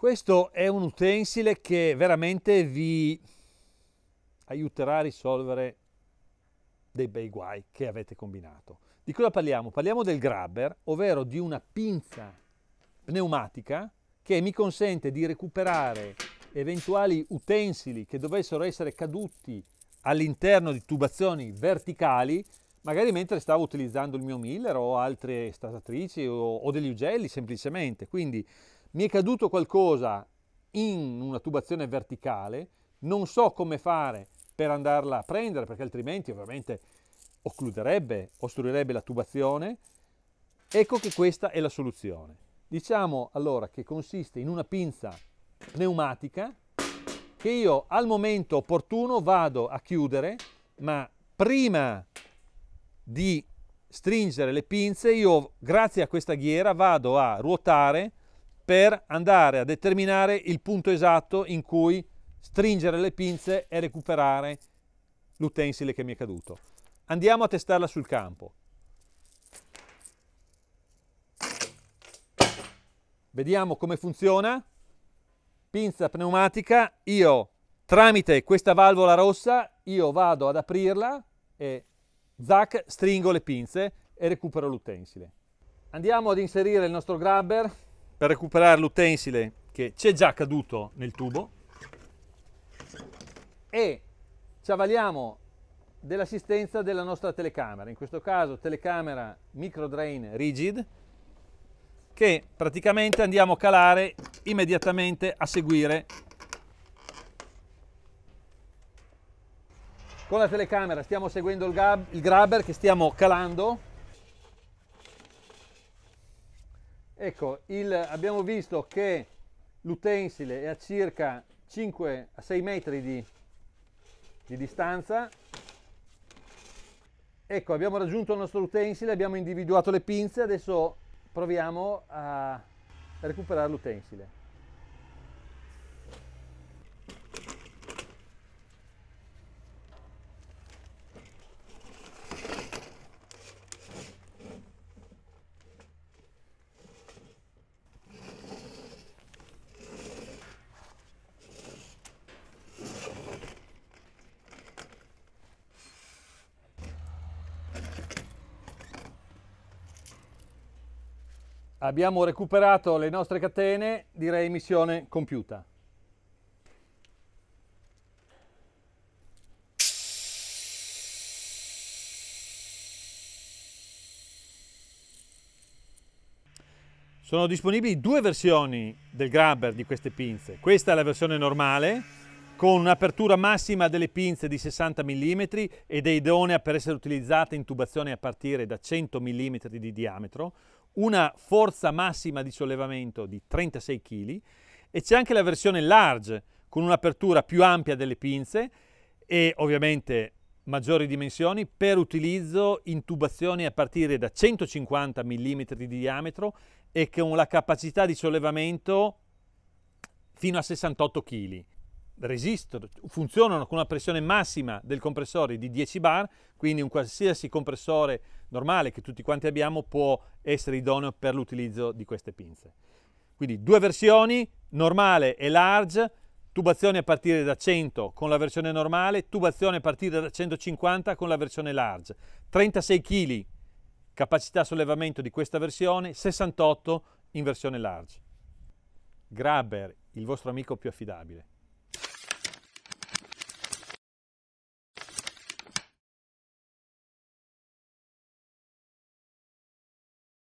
Questo è un utensile che veramente vi aiuterà a risolvere dei bei guai che avete combinato. Di cosa parliamo? Parliamo del grabber, ovvero di una pinza pneumatica che mi consente di recuperare eventuali utensili che dovessero essere caduti all'interno di tubazioni verticali, magari mentre stavo utilizzando il mio Miller o altre stasatrici o, o degli ugelli semplicemente. Quindi mi è caduto qualcosa in una tubazione verticale, non so come fare per andarla a prendere perché altrimenti ovviamente occluderebbe, ostruirebbe la tubazione, ecco che questa è la soluzione. Diciamo allora che consiste in una pinza pneumatica che io al momento opportuno vado a chiudere, ma prima di stringere le pinze io grazie a questa ghiera vado a ruotare per andare a determinare il punto esatto in cui stringere le pinze e recuperare l'utensile che mi è caduto. Andiamo a testarla sul campo. Vediamo come funziona. Pinza pneumatica, io tramite questa valvola rossa io vado ad aprirla e zac stringo le pinze e recupero l'utensile. Andiamo ad inserire il nostro grabber per recuperare l'utensile che c'è già caduto nel tubo e ci avvaliamo dell'assistenza della nostra telecamera, in questo caso telecamera micro drain rigid che praticamente andiamo a calare immediatamente a seguire con la telecamera stiamo seguendo il, grab, il grabber che stiamo calando Ecco, il, abbiamo visto che l'utensile è a circa 5 a 6 metri di, di distanza. Ecco, abbiamo raggiunto il nostro utensile, abbiamo individuato le pinze, adesso proviamo a recuperare l'utensile. Abbiamo recuperato le nostre catene, direi missione compiuta. Sono disponibili due versioni del grabber di queste pinze. Questa è la versione normale con un'apertura massima delle pinze di 60 mm ed è idonea per essere utilizzata in tubazione a partire da 100 mm di diametro una forza massima di sollevamento di 36 kg e c'è anche la versione large con un'apertura più ampia delle pinze e ovviamente maggiori dimensioni per utilizzo in tubazioni a partire da 150 mm di diametro e con la capacità di sollevamento fino a 68 kg resistono, funzionano con una pressione massima del compressore di 10 bar, quindi un qualsiasi compressore normale che tutti quanti abbiamo può essere idoneo per l'utilizzo di queste pinze. Quindi due versioni, normale e large, tubazione a partire da 100 con la versione normale, tubazione a partire da 150 con la versione large. 36 kg capacità sollevamento di questa versione, 68 in versione large. Grabber, il vostro amico più affidabile.